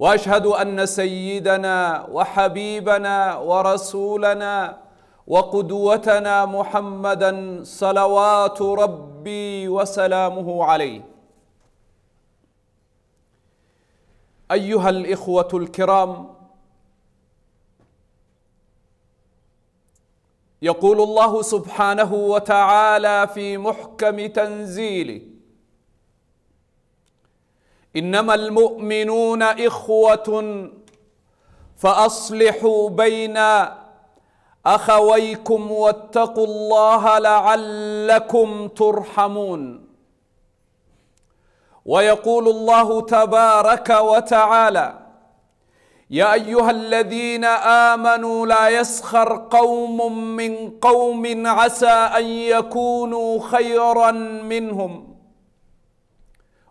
واشهد ان سيدنا وحبيبنا ورسولنا وقدوتنا محمدا صلوات ربي وسلامه عليه ايها الاخوه الكرام يقول الله سبحانه وتعالى في محكم تنزيله انما المؤمنون اخوه فاصلحوا بين اخويكم واتقوا الله لعلكم ترحمون ويقول الله تبارك وتعالى يا ايها الذين امنوا لا يسخر قوم من قوم عسى ان يكونوا خيرا منهم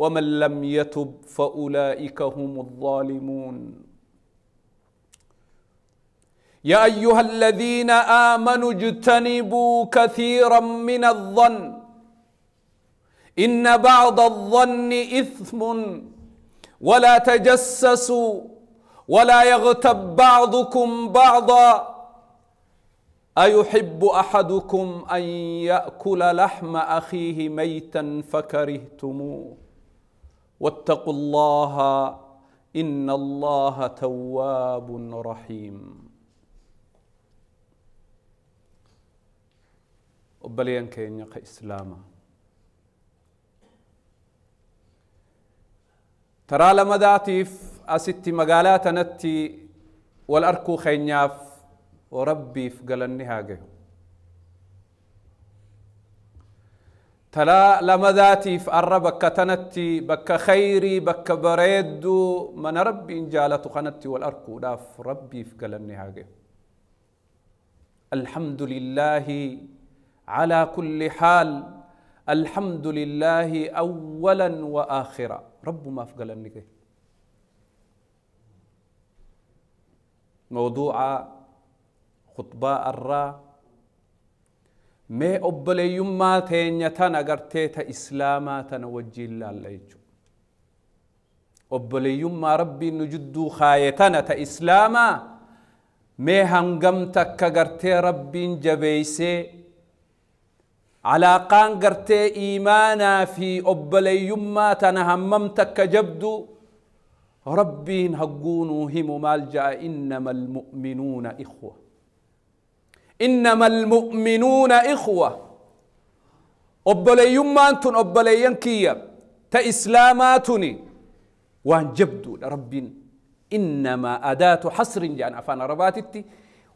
ومن لم يتب فاولئك هم الظالمون يا ايها الذين امنوا اجتنبوا كثيرا من الظن ان بعض الظن اثم ولا تجسسوا ولا يغتب بعضكم بعضا ايحب احدكم ان ياكل لحم اخيه ميتا فكرهتموه واتقوا الله ان الله تواب رحيم وبليان كين يق اسلاما ترى لما في اسيتي مقالات نتي والاركو خينياف وربي في قلنها جهو تلا ذاتي فأرى بك تنتي بك خيري بك بريدو من ربي إن جالت خنتي والأركو داف ربي في قلني الحمد لله على كل حال الحمد لله أولا وآخرا رب ما في قلني موضوع خطباء الرّا mee obboleeyyummaa teenya tan agartee ta islaamaa tana wajjiin laalla jechuudha. Obboleeyyummaa rabbiin nu jidduu kaaye tana ta islaamaa mee hangamta akka gartee rabbiin jabeeysee علاقان قرتي إيمانا في أبلي يما تنهممت كجبدو ربين هقونوا هم مالجا إنما المؤمنون إخوة إنما المؤمنون إخوة أبلي يمانتون أبلي ينكية تإسلاماتني وانجبدو لرب إنما أداة حصر جان أفان رباتتي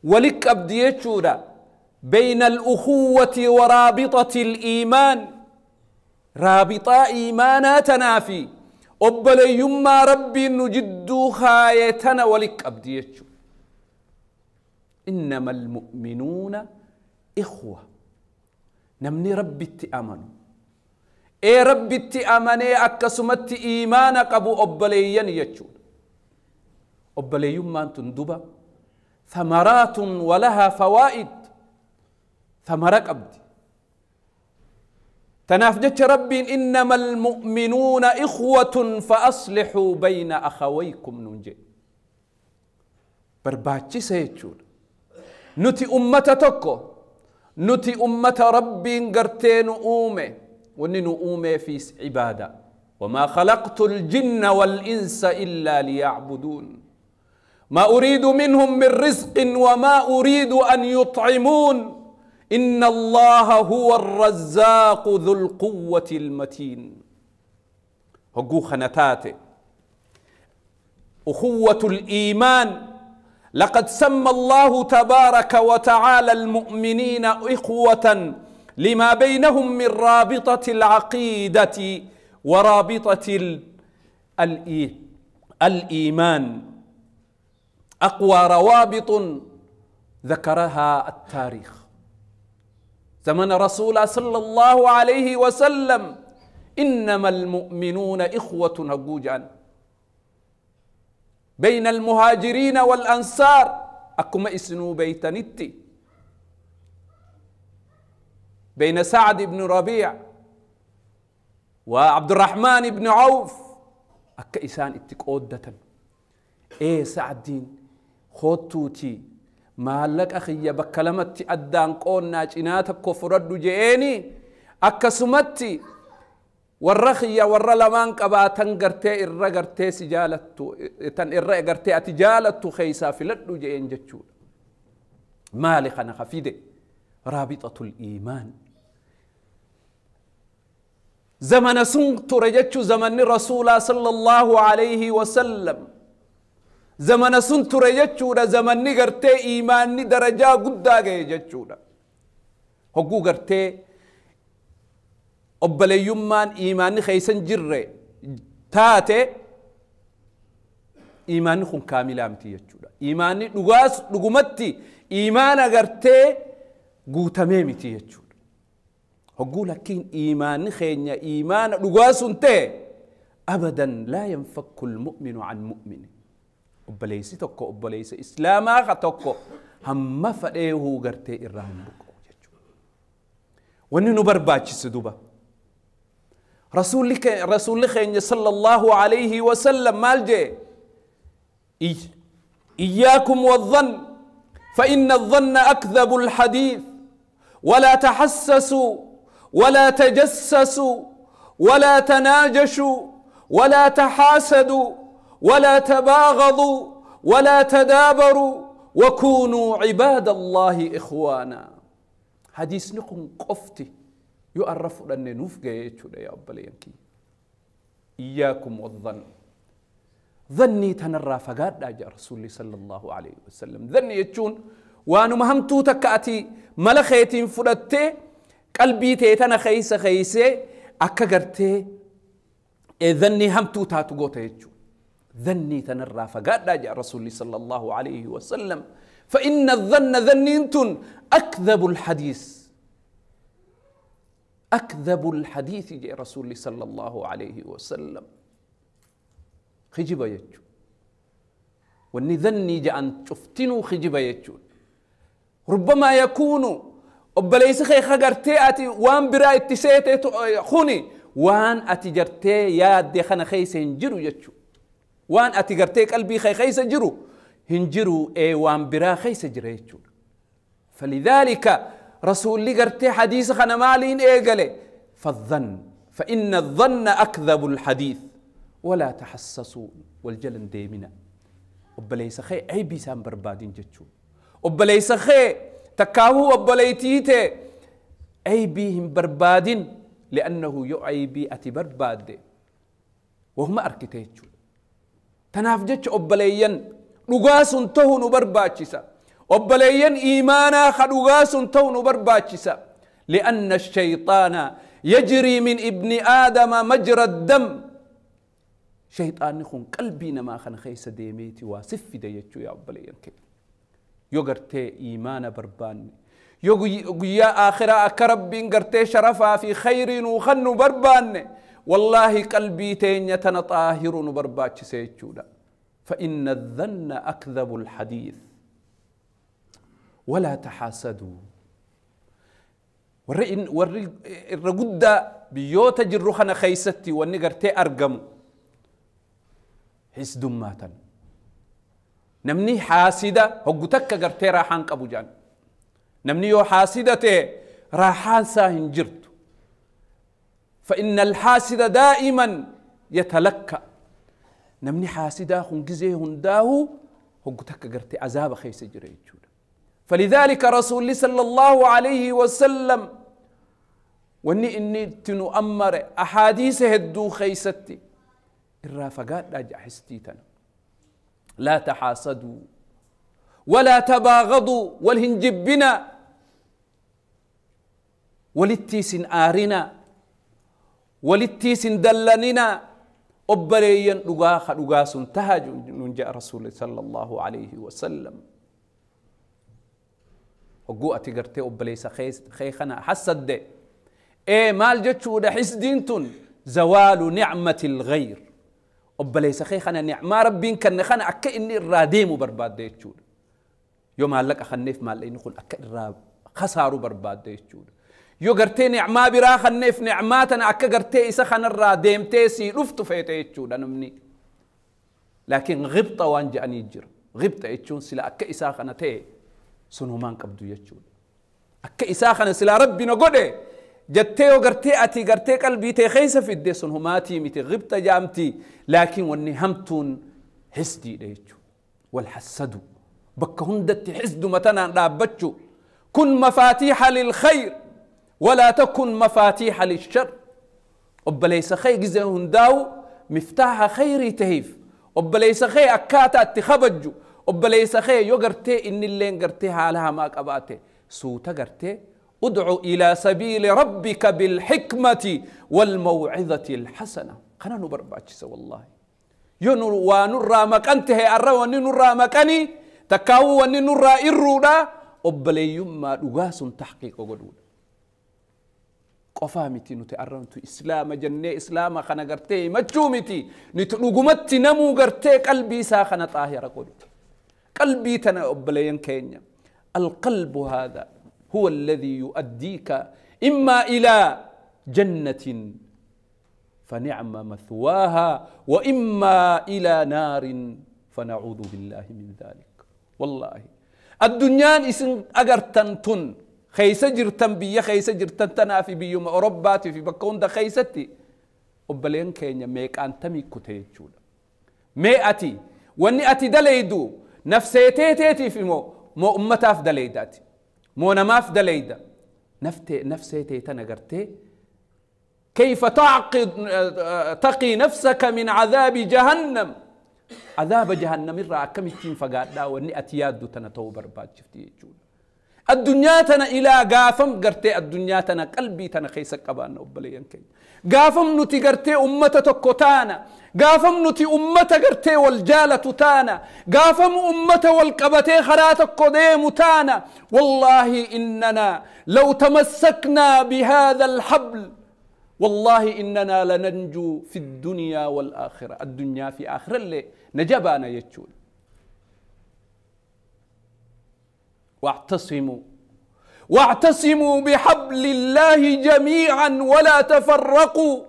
ولك أبديتشورا بين الأخوة ورابطة الإيمان رابطة إيماناتنا في أبلي يما رب نجدو خايتنا ولك أبديتشورا إنما المؤمنون إخوة نمني ربي التأمن إيه ربي اتأمني أكسمت إيمان قبو أبليين يجون أبليين ما دبا ثمرات ولها فوائد ثمرك أبدي تنافجت ربي إنما المؤمنون إخوة فأصلحوا بين أخويكم ننجي برباتي سيجون نتي أمتا توكو نتي أمتا ربي نغرتين أومي ونينو أومي في عبادة وما خلقت الجن والإنس إلا ليعبدون ما أريد منهم من رزق وما أريد أن يطعمون إن الله هو الرزاق ذو القوة المتين هقو خنتاتي أخوة الإيمان لقد سمى الله تبارك وتعالى المؤمنين إخوة لما بينهم من رابطة العقيدة ورابطة الإيمان أقوى روابط ذكرها التاريخ زمن رسول صلى الله عليه وسلم إنما المؤمنون إخوة هجوجان بين المهاجرين والأنصار أكما إسنو بيتنتي بين سعد بن ربيع وعبد الرحمن بن عوف أكا إسان إتك أودة إيه سعد دين خوتوتي مالك أخي بكلمتي أدان قونا جناتك كفرد جئيني أكا سمتي والرخية والرلمان كبا تنقرتي الرقرتي سجالتو تن الرقرتي أتجالتو خيسا في لدو جين جتشول مالخ أنا خفيدة رابطة الإيمان زمن سنت رجتشو زمن رسول صلى الله عليه وسلم زمن سنت رجتشو زمن نقرتي إيمان درجة قدا جتشول هقو قرتي obboleeyyummaan iimaanni keeysan jirre taate iimaanni kun kaamilaa miti jechuudha iimaanni dhugaas dhugumatti iimaan agartee guutamee miti jechuudha hogguu lakkiin iimaanni keenya iimaana dhugaa sun ta'e abadan laa yanfakku lmu'minu can mu'mini obboleeysi tokko obboleeysa islaamaa ka tokko hamma fadhee huu gartee irraa hin buqqa'u jechuudha wanni nu barbaachise duba رسول رسول لك صلى الله عليه وسلم مالجي إي إياكم والظن فإن الظن أكذب الحديث ولا تحسسوا ولا تجسسوا ولا تناجشوا ولا تحاسدوا ولا تباغضوا ولا تدابروا وكونوا عباد الله إخوانا حديث نقم قفتي yoo arra fudhanne nuuf gahe jechuudha yaa obboleeyankii iyyaakum wadhan dhannii tanarraa fagaadhaa jaa rasuulli sallallahu alayhi wasallam dhanni jechuun waanuma hamtuu takka ati mala keetiin fudhattee qalbii tee tana keeysa keeysee akka gartee dhanni hamtuu taatu goota jechuudha ذني تنرى فقال جاء رسول صلى الله عليه وسلم فإن الظن ذنينت أكذب الحديث أكذب الحديث يا رسول الله صلى الله عليه وسلم خجب يجو واني ذني جأن تفتنو خجب يجو ربما يكون أبليس خي خجرتي أتي وان برا اتسيت خوني وان أتجرتي ياد دي خنا خيس هنجرو يجو وان أتجرتي قلبي خي خيس هنجرو هنجرو اي وان برا خيس جريجو فلذلك رسول قرتي حديث خنا مالين إيقلي فالظن فإن الظن أكذب الحديث ولا تحسسوا والجلن ديمنا أبليس خي عيبي سام بربادين جتشو أبليس خي تكاهو أي بيهم بربادين لأنه بي أتي برباد وهم أركتيتشو تنافجتش أبليين نقاس تهو نبرباتشي وبلين إيمانا خلوغاس تون برباتشسا لأن الشيطان يجري من ابن آدم مجرى الدم شيطان نخون قلبينا ما خان خيس ديميتي واسف في يا أبلين كي يغرتي إيمانا برباني يقول يا آخرة أكرب بين قرتي شرفا في خير وخن برباني والله قلبي تين يتنطاهر نبربات سيتشونا فإن الذن أكذب الحديث ولا تحاسدوا ورئ ورئ الرجودة بيوت جرخنا خيستي والنجر تي أرجم حس دماتا نمني حاسدة هجتك جرتي راحان أبو جان نمني يو حاسدة راحان ساهن جرت فإن الحاسدة دائما يتلكا نمني حاسدة هنجزي هنداهو هجتك جرتي عذاب خيس جريجون فلذلك رسول الله صلى الله عليه وسلم وني إني تنؤمر أحاديث هدو خيستي الرافقات راجع حستيتنا لا تحاسدوا ولا تباغضوا والهنجبنا ولتيس آرنا ولتيس دلننا أبريا نغاخ نغاس تهاج جاء رسول صلى الله عليه وسلم وجو أتجرت أبليس خيس خيخنا حسد إيه مال جتشو ده حس دينتون زوال نعمة الغير أبليس خيخنا نعمة ربين كان خنا أك الراديم وبرباد ديتشو يوم قال لك مال إني أقول أك الراب خسارو برباد ديتشو يو قرتي نعمة برا خنف نعمة أنا أك قرتي إسا خنا الراديم تيسي رفت في ديتشو ده نمني لكن غبت وانجاني جر غبت ايتشون سلا أك إسا تي سنو مانك ابدو يجول اكا اساخن سلا ربنا قده جتتي وقرتي اتي قرتي قلبي تي خيسة في الدي سنو ماتي متي غبت جامتي لكن واني همتون حسدي ليجو والحسدو بك هندت حسد متنا رابتشو كن مفاتيح للخير ولا تكن مفاتيح للشر أب ليس خير جزء هنداو مفتاح خير تهيف أب ليس خير أكاتا اتخبجو obboleeysa kee yoo إن innilleen gartee حالها ما قباتي سوتا gartee ادعو إلى سبيل ربك بالحكمة والموعظة الحسنة خنا نبرباتش والله ينور ونور مكانته أرى ونور مكاني تكاو ونور إرودا أبلي يما دغاس تحقيق قدود قفا متي نتي أرنتو إسلام جنة إسلام خنا قرتي مجومتي نتلقمت نمو قرتي قلبي ساخنا طاهرة قدود قلبي تنا تنأبلين كينيا القلب هذا هو الذي يؤديك إما إلى جنة فنعم مثواها وإما إلى نار فنعوذ بالله من ذلك والله الدنيا اسم أجرتن تن خيس جرتن بيا خيس جرتن تنا في بيوم أوروباتي في بكون ده خيستي أبلين كينيا ميك أنتمي كتيجولا مئتي واني أتي دليدو نفسيتي تيتي في مو مو امتا فدليداتي مو انا ما فدليدا نفتي نفسيتي تنغرتي كيف تعقد تقي نفسك من عذاب جهنم عذاب جهنم الرا كم تشين لا واني اتياد تنتو برباد شفتي جود الدنيا تنا إلى قافم قرتي الدنيا تنا قلبي تنا خيسك قبانا وبليان كي قافم نتي قرتي أمة تكوتانا قافم نتي أمة قرتي والجالة تانا قافم أمة والقبتي خرات قديم تانا والله إننا لو تمسكنا بهذا الحبل والله إننا لننجو في الدنيا والآخرة الدنيا في آخر اللي نجبانا يتشول واعتصموا واعتصموا بحبل الله جميعا ولا تفرقوا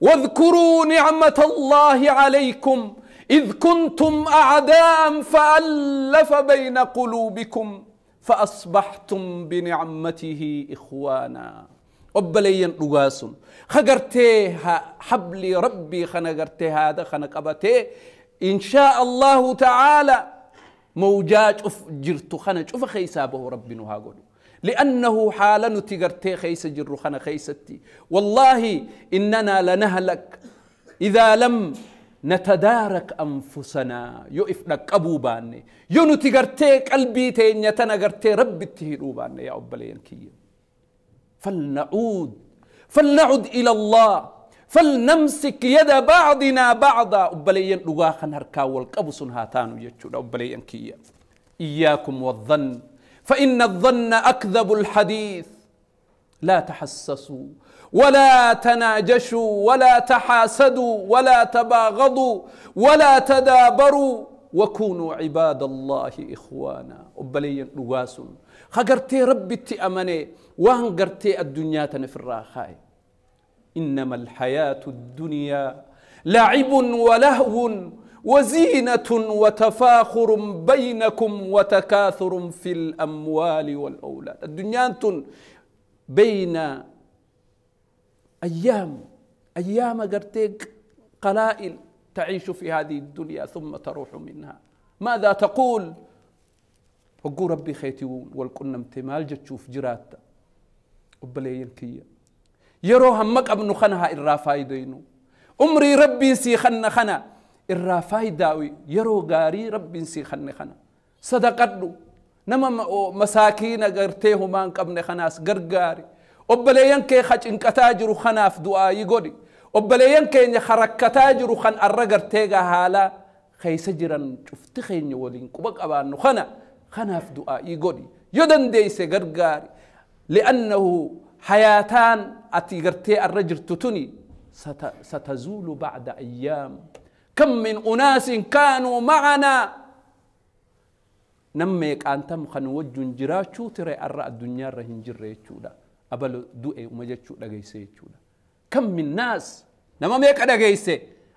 واذكروا نعمه الله عليكم اذ كنتم اعداء فالف بين قلوبكم فاصبحتم بنعمته اخوانا وبلين دغاسون خغرتي حبل ربي خنغرتي هذا خنقبته ان شاء الله تعالى موجات اف جرتو خنا شوف خيسابه ربنا هاقولو لأنه حال نتقرتي خيس جر خنا خيستي والله إننا لنهلك إذا لم نتدارك أنفسنا يؤف لك أبو باني يونو تقرتي قلبي تين يتنا ربي رب التهيرو باني يا أبلين كي فلنعود فلنعد إلى الله فلنمسك يد بعضنا بعضا أبليين لغاخن هركا والقبس هاتان يجود أبليين كي إياكم والظن فإن الظن أكذب الحديث لا تحسسوا ولا تناجشوا ولا تحاسدوا ولا تباغضوا ولا تدابروا وكونوا عباد الله إخوانا أبليين لغاسن خقرتي ربي تأمني وانقرتي الدنيا تنفر خاي إنما الحياة الدنيا لعب ولهو وزينة وتفاخر بينكم وتكاثر في الأموال والأولاد الدنيا بين أيام أيام قرتيك قلائل تعيش في هذه الدنيا ثم تروح منها ماذا تقول وقو ربي خيتي والقنم تمال جتشوف جراتة وبلين كيه yeroo hamma qabnu kana haa irraa faayidaynu umrii rabbiin sii kanna kana irraa faayidaa'u yeroo gaarii rabbiin sii kanne kana sadaqadhu nama masaakiina gartee humaa hin qabne kanaas gargaari obboleeyyan kee ka cinqataa jiru kanaaf du'aayii godhi obboleeyyan keenya ka rakkataa jiru kan arra garteegaa haalaa keessa jiran cufti keenya waliin quba qabaannu kana kanaaf du'aayii godhi yoo dandeeyse gargaari li'annahu hayaataan أتيغرتي الرجل تتني ستزول بعد أيام كم من أناس كانوا معنا نميك أنتم خنوجن جراتشو ترى أرى الدنيا رهن جريتشو لا أبل دوئي ومجتشو لغيسيتشو كم من ناس نما ميك أدغيسي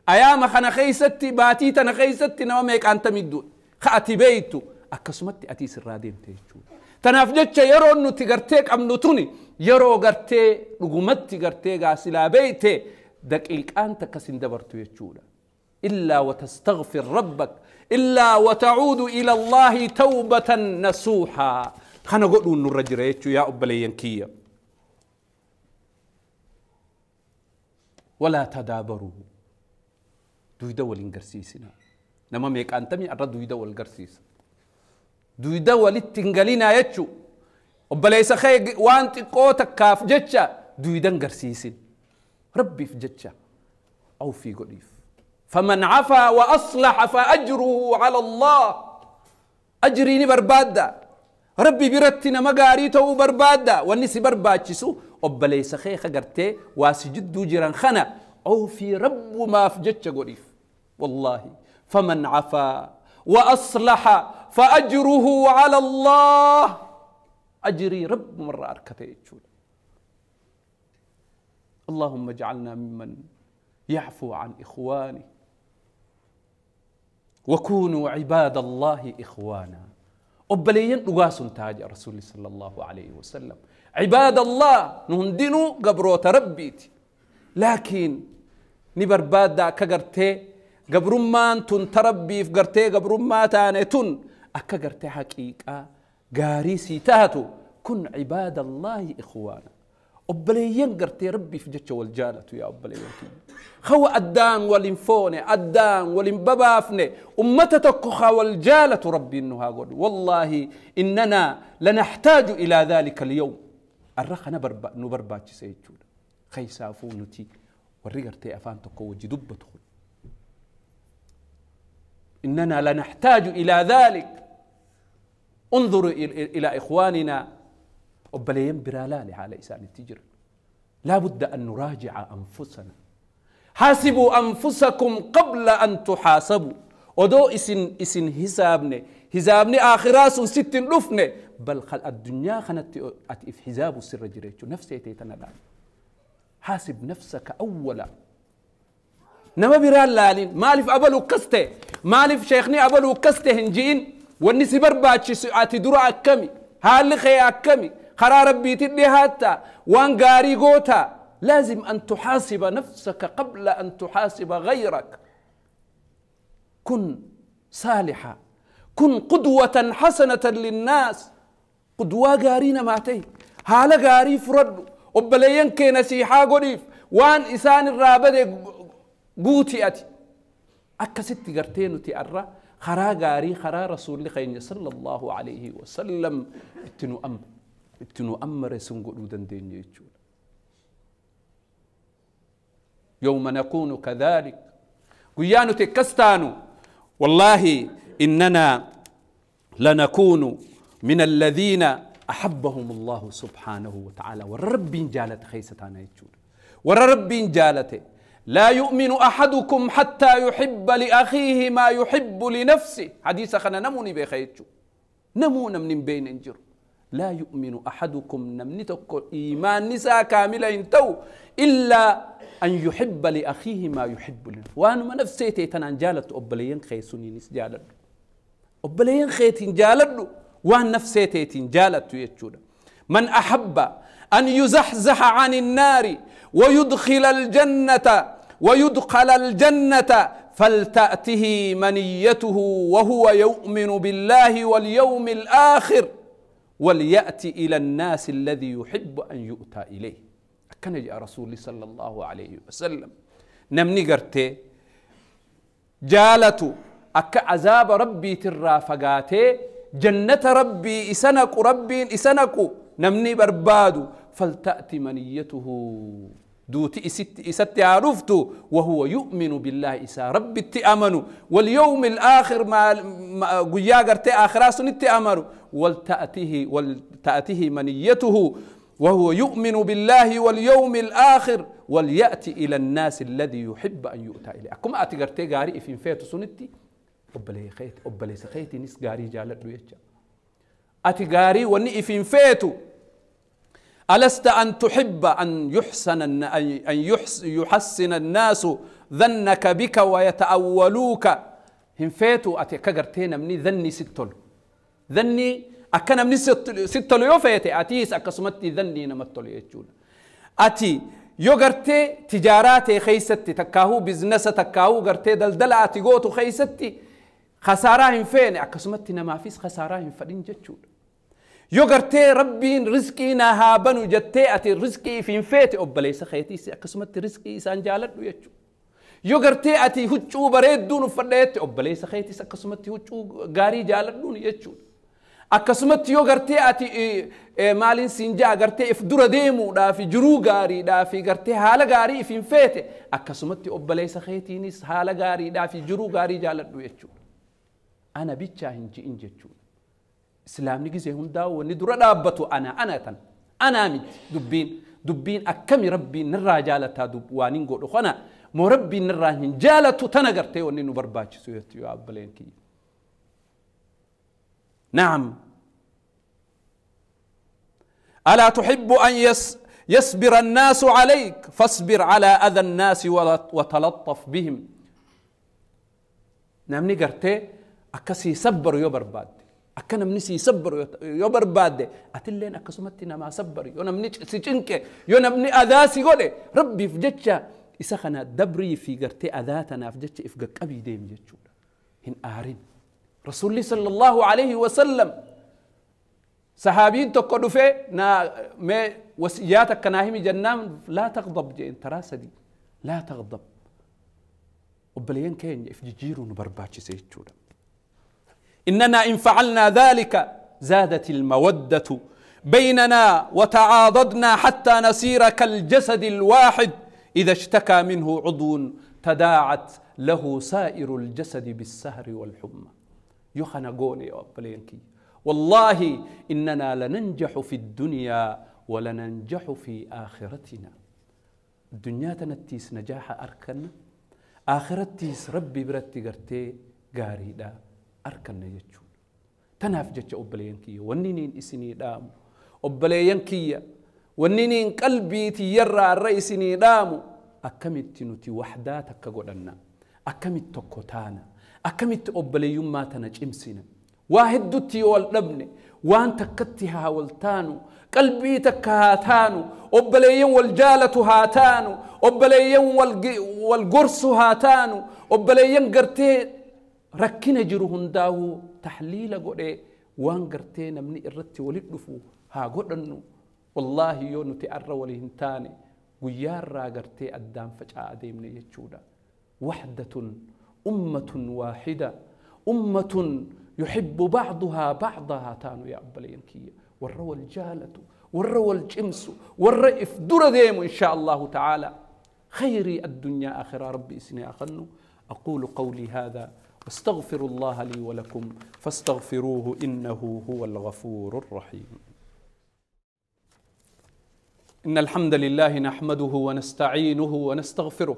أيام خنا خنخيستي باتي تنخيستي نما ميك أنتم الدو خأتي بيتو أكسمتي أتي سرادين تيتشو Tanaaf يرو انو nuti ام نتوني يرو yeroo gartee dhugumatti اسلا gaasilaa دك الك انت كسين دبرتو jechuudha. إلا وتستغفر ربك إلا وتعود إلى الله توبة نسوحا خانا قولوا انو الرجل يا أبلي ينكية ولا تدابروا دويدا والانقرسيسنا نما ميك أنتمي أرد دويدا والقرسيسنا دوي دولي تنقلين آياتشو وبلايس خي وانت قوتك كاف جتشا دوي دنقر سيسين ربي في جتشا أو في قريف فمن عفا وأصلح فأجره على الله أجريني بربادة ربي برتنا مقاريته بربادة والنسي برباتشسو وبلايس خي خقرتي واسجد جيران خنا أو في رب ما في جتشا قريف والله فمن عفا وأصلح فأجره على الله أجري رب مرة أركته اللهم اجعلنا ممن يعفو عن إخوانه وكونوا عباد الله إخوانا أبليين نقاس تاج رسول صلى الله عليه وسلم عباد الله نهندنو قبرو تربيت لكن نبرباد دا كغرتي قبرمان تن تربي في قرتي قبرما ما تن أكا قرتي حقيقة تاتو كن عباد الله إخوانا أبليين قرتي ربي في جتش والجالة يا أبليين خو أدان ولنفوني أدان ولنببافني أمتتك خو الجالة ربي إنها قول والله إننا لنحتاج إلى ذلك اليوم الرخ نبربا نبرباتش سيجون خيسافو نتي والرقرتي أفان تقو وجدب إننا لنحتاج إلى ذلك انظروا إلى إخواننا وبليم برالالي على إسان التجر لا بد أن نراجع أنفسنا حاسبوا أنفسكم قبل أن تحاسبوا ودو إسن إسن حسابني حسابني آخراس ست لفني بل خل الدنيا خنت أتف حساب السر جريت نفسي تيتنا حاسب نفسك أولا نما برالالين مالف أبلو كسته مالف شيخني أبلو كسته هنجين wanni si سعاتي ati dura هال haalli kee خرا ربي rabbiitiin هاتا وان غاري غوتا لازم أن تحاسب نفسك قبل أن تحاسب غيرك كن صالحا كن قدوة حسنة للناس قدوة غارينا ماتي هالا غاري فرد وبلين كي نسيحا غريف وان إسان الرابد قوتي أتي أكستي قرتين تي أرى خرا غاري خرا رسول الله صلى الله عليه وسلم اتنو أم اتنو أمر سنقولو دندين يوم نكون كذلك قيانو تكستانو والله إننا لنكون من الذين أحبهم الله سبحانه وتعالى والرب جالت خيستانا يجول والرب جالته لا يؤمن أحدكم حتى يحب لأخيه ما يحب لنفسه حديث خنا نموني بخيتشو نمونا من بين انجر لا يؤمن أحدكم نمنتك إيمان نساء كاملة انتو إلا أن يحب لأخيه ما يحب لنفسه وأنا ما نفسي تيتنا جالت أبليين خيسوني نس جالت أبليين خيتين جالت وأن نفسي تيتين جالت من أحب أن يزحزح عن النار ويدخل الجنة ويدخل الجنة فلتأته منيته وهو يؤمن بالله واليوم الآخر وليأتي إلى الناس الذي يحب أن يؤتى إليه كان يا رسول صلى الله عليه وسلم نمني قرتي جالتو أك عذاب ربي ترافقاتي جنة ربي إسنك ربي إسنك نمني بربادو فلتأتي منيته دوت إست عرفت وهو يؤمن بالله إسا رب تأمنوا واليوم الآخر ما, ما قياقر آخر سنت أمر والتأتيه والتأتيه منيته وهو يؤمن بالله واليوم الآخر وليأتي إلى الناس الذي يحب أن يؤتى إليه أكما أتقر قاري في فيت سنتي أبلي خيت أبلي سخيت نس قاري جالد لو أتقاري وني إفين فيتو ألست أن تحب أن يحسن أن يحسن الناس ذنك بك ويتأولوك هم فاتوا أتي كجرتين مني ذني ستل ذني أكن مني ستل ستل فيتي أتيس أكسمتي ذني نمتل يجون أتي يوغرت تجارات تجاراتي خيستي تكاهو بزنس تكاهو غرت دلدلة أتي غوتو خيستي خسارة هم فين أكسمتي نما فيس خسارة هم فدين جتشون yoo gartee rabbiin rizqii na haa banu jettee ati rizqii fiin feete obboleessa keetiis akkasumatti rizqii isaan jaaladhu jechuudha. yoo gartee ati huccuu bareedduun uffadheetti obboleessa keetiis akkasumatti huccuu gaarii jaaladhuun jechuudha. Akkasumatti yoo gartee ati maaliin siin jaa gartee if dura deemuudhaaf jiruu gaariidhaaf gartee haala gaarii if hin feete akkasumatti obboleessa keetiinis haala gaariidhaaf jiruu gaarii jaaladhu jechuudha. Ana bichaa hin ji'in jechuudha. اسلام نيجي زي هندا وني درا دابتو انا انا تن انا مت دبين دبين اكم ربي نرا جالتا دب وانين غو دخنا مربي نرا هن جالتو تنجر تي نو برباچ سويت يو ابلين نعم الا تحب ان يس يصبر الناس عليك فاصبر على اذى الناس وتلطف بهم نعم نجر تي اكسي صبر يو برباد أكنا منسي صبر يبر بعد أتلين أكسمت ما صبر يونا منيش سجنك يونا مني أذاسي قولي ربي فجتشا إسخنا دبري في قرتي أذاتنا فجتشا إفقك أبي ديم جتشو هن آرين رسول الله صلى الله عليه وسلم صحابين تقولوا في نا ما وسياتك كناهم جنام لا تغضب جين تراسدي لا تغضب وبليان كين في جيرون برباتش سيتشو اننا ان فعلنا ذلك زادت الموده بيننا وتعاضدنا حتى نسير كالجسد الواحد اذا اشتكى منه عضو تداعت له سائر الجسد بالسهر والحمى يخنا قولي أبلينكي والله إننا لننجح في الدنيا ولننجح في آخرتنا الدنيا تنتيس نجاح أركن آخرتيس ربي برتي قرتي قاري أركن يجتشون تناف جتش أبلين كي ونينين إسني دامو أبلين كي ونينين قلبي تيرى الرئيسني دامو أكمت تنوتي وحداتك كقولنا أكمت تقوتانا أكمت أبلي يوم ما تنج إمسنا واحد دوتي والنبن وانت كتها والتانو قلبي تكها تانو أبلي يوم والجالة هاتانو أبلي يوم والقرص هاتانو أبلي يوم قرتين ركنا جرو هنداو تحليل قد وان قرتينا من إردت ولدفو ها قرنو والله يو نتعرى ولهنتاني ويارا قرتي أدام فجاء من يتشودا وحدة أمة واحدة أمة يحب بعضها بعضها تانو يا أبلين كي والروى الجالة والروى الجمس والرئف در ديم إن شاء الله تعالى خيري الدنيا آخر ربي سنة أقول قولي هذا استغفر الله لي ولكم فاستغفروه انه هو الغفور الرحيم ان الحمد لله نحمده ونستعينه ونستغفره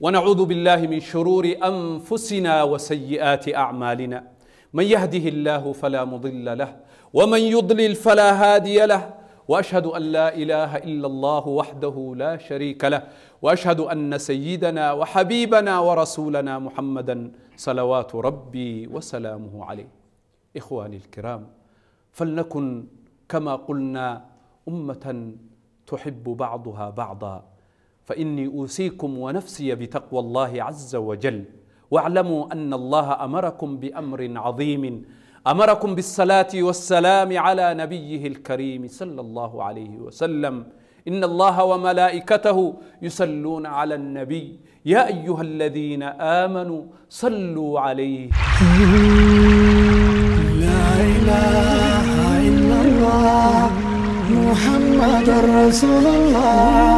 ونعوذ بالله من شرور انفسنا وسيئات اعمالنا من يهده الله فلا مضل له ومن يضلل فلا هادي له واشهد ان لا اله الا الله وحده لا شريك له واشهد ان سيدنا وحبيبنا ورسولنا محمدا صلوات ربي وسلامه عليه اخواني الكرام فلنكن كما قلنا امه تحب بعضها بعضا فاني اوصيكم ونفسي بتقوى الله عز وجل واعلموا ان الله امركم بامر عظيم امركم بالصلاه والسلام على نبيه الكريم صلى الله عليه وسلم إن الله وملائكته يصلون على النبي يا أيها الذين آمنوا صلوا عليه لا إله إلا الله محمد رسول الله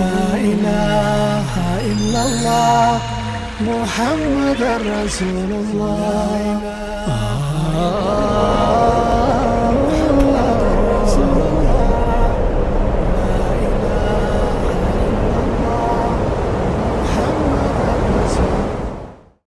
لا إله إلا الله محمد رسول الله